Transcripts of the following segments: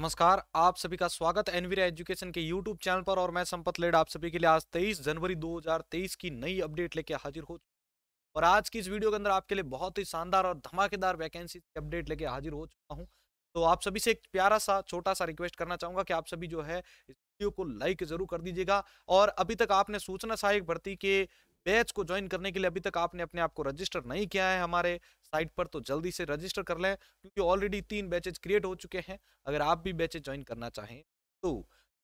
नमस्कार आप सभी का स्वागत एनवीरा एजुकेशन के यूट्यूब चैनल पर और मैं संपत लेड आप सभी के लिए आज 23 जनवरी 2023 की नई अपडेट लेके हाजिर हो और आज की इस वीडियो के अंदर आपके लिए बहुत ही शानदार और धमाकेदार वैकेंसी की अपडेट लेके हाजिर हो चुका हूँ तो आप सभी से एक प्यारा सा छोटा सा रिक्वेस्ट करना चाहूंगा कि आप सभी जो है इस वीडियो को लाइक जरूर कर दीजिएगा और अभी तक आपने सूचना सहायक भर्ती के बैच को ज्वाइन करने के लिए अभी तक आपने अपने आप को रजिस्टर नहीं किया है हमारे साइट पर तो जल्दी से रजिस्टर कर लें क्योंकि ऑलरेडी तीन बैचेज क्रिएट हो चुके हैं अगर आप भी बैचेज ज्वाइन करना चाहें तो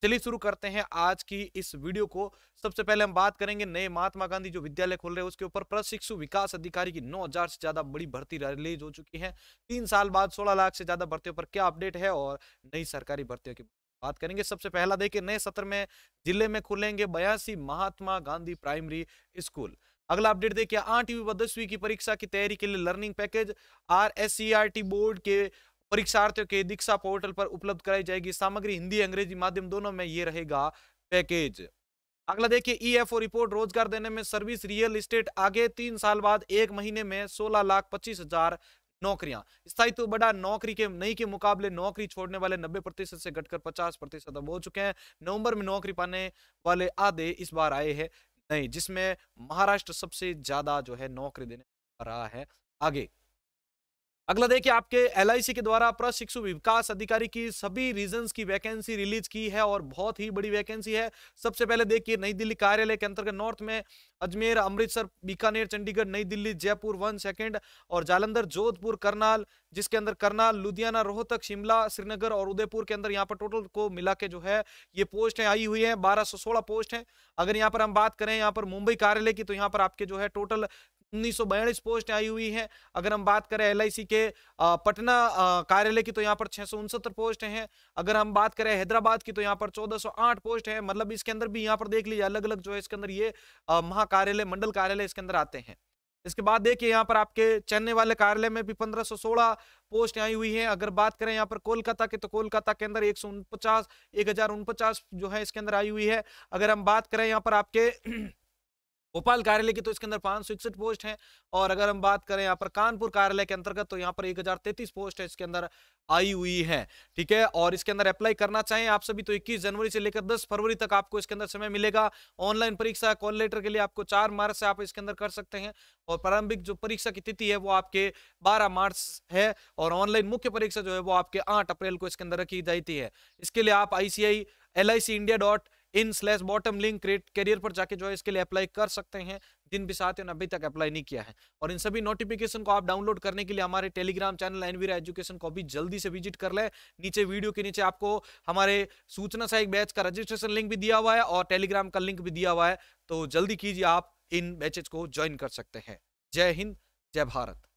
चलिए शुरू करते हैं आज की इस वीडियो को सबसे पहले हम बात करेंगे नए महात्मा गांधी जो विद्यालय खोल रहे हैं उसके ऊपर प्रशिक्षु विकास अधिकारी की 9000 से ज्यादा बड़ी भर्ती रिलीज हो चुकी है तीन साल बाद 16 लाख से ज्यादा भर्तियों पर क्या अपडेट है और नई सरकारी भर्तियों की बात करेंगे सबसे पहला देखिए नए सत्र में जिले में खुलेंगे बयासी महात्मा गांधी प्राइमरी स्कूल अगला अपडेट देखिए आठवीं व दसवीं की परीक्षा की तैयारी के लिए learning package R S board के परीक्षार्थियों के दीक्षा पोर्टल पर उपलब्ध कराई जाएगी सामग्री हिंदी अंग्रेजी माध्यम दोनों में ये रहेगा पैकेज अगला देखिए ईएफओ e रिपोर्ट रोजगार देने में सर्विस रियल इस्टेट आगे तीन साल बाद एक महीने में सोलह लाख पच्चीस हजार नौकरियां स्थायित्व तो बड़ा नौकरी के नई के मुकाबले नौकरी छोड़ने वाले नब्बे प्रतिशत से घटकर पचास प्रतिशत हो चुके हैं नवंबर में नौकरी पाने वाले आधे इस बार आए हैं नहीं जिसमें महाराष्ट्र सबसे ज्यादा जो है नौकरी देने रहा है आगे अगला देखिए आपके एल के द्वारा प्रशिक्षु विकास अधिकारी की सभी रीजन की वैकेंसी रिलीज की है और बहुत ही बड़ी वैकेंसी है सबसे पहले देखिए नई दिल्ली कार्यालय के अंतर्गत नॉर्थ में अजमेर अमृतसर बीकानेर चंडीगढ़ नई दिल्ली जयपुर वन सेकंड और जालंधर जोधपुर करनाल जिसके अंदर करनाल लुधियाना रोहतक शिमला श्रीनगर और उदयपुर के अंदर यहाँ पर टोटल को मिला के जो है ये पोस्टें आई हुई है बारह पोस्ट है अगर यहाँ पर हम बात करें यहाँ पर मुंबई कार्यालय की तो यहाँ पर आपके जो है टोटल उन्नीस पोस्ट आई हुई है अगर हम बात करें एलआईसी के पटना कार्यालय की तो यहाँ पर छह पोस्ट हैं अगर हम बात करें हैदराबाद की तो यहाँ पर 1408 पोस्ट है मतलब इसके अंदर भी यहाँ पर देख लीजिए अलग अलग जो है इसके अंदर ये महाकार्यालय मंडल कार्यालय इसके अंदर आते हैं इसके बाद देखिए यहाँ पर आपके चेन्नई वाले कार्यालय में भी 1516 पोस्ट आई हुई है अगर बात करें यहाँ पर कोलकाता की तो कोलकाता के अंदर एक सौ उनपचास जो है इसके अंदर आई हुई है अगर हम बात करें यहाँ पर आपके भोपाल कार्यालय की तो इसके अंदर पांच सौ इकसठ पोस्ट है और अगर हम बात करें यहाँ पर कानपुर कार्यालय के अंतर्गत तो यहाँ पर एक हजार तैतीस पोस्ट है इसके अंदर आई हुई है ठीक है और इसके अंदर अप्लाई करना चाहें आप सभी तो 21 जनवरी से लेकर 10 फरवरी तक आपको इसके अंदर समय मिलेगा ऑनलाइन परीक्षा कॉल लेटर के लिए आपको 4 मार्च से आप इसके अंदर कर सकते हैं और प्रारंभिक जो परीक्षा की तिथि है वो आपके 12 मार्च है और ऑनलाइन मुख्य परीक्षा जो है वो आपके आठ अप्रैल को इसके अंदर रखी जाती है इसके लिए आप ICI L I C India dot in slash bottom link create career पर जाके जो है इसके लिए अप्लाई कर सकते हैं जिन भी साथियों ने अभी तक अप्लाई नहीं किया है और इन सभी नोटिफिकेशन को आप डाउनलोड करने के लिए हमारे टेलीग्राम चैनल एनवीरा एजुकेशन को भी जल्दी से विजिट कर ले नीचे वीडियो के नीचे आपको हमारे सूचना सहायक बैच का रजिस्ट्रेशन लिंक भी दिया हुआ है और टेलीग्राम का लिंक भी दिया हुआ है तो जल्दी कीजिए आप इन बैचेज को ज्वाइन कर सकते हैं जय हिंद जय भारत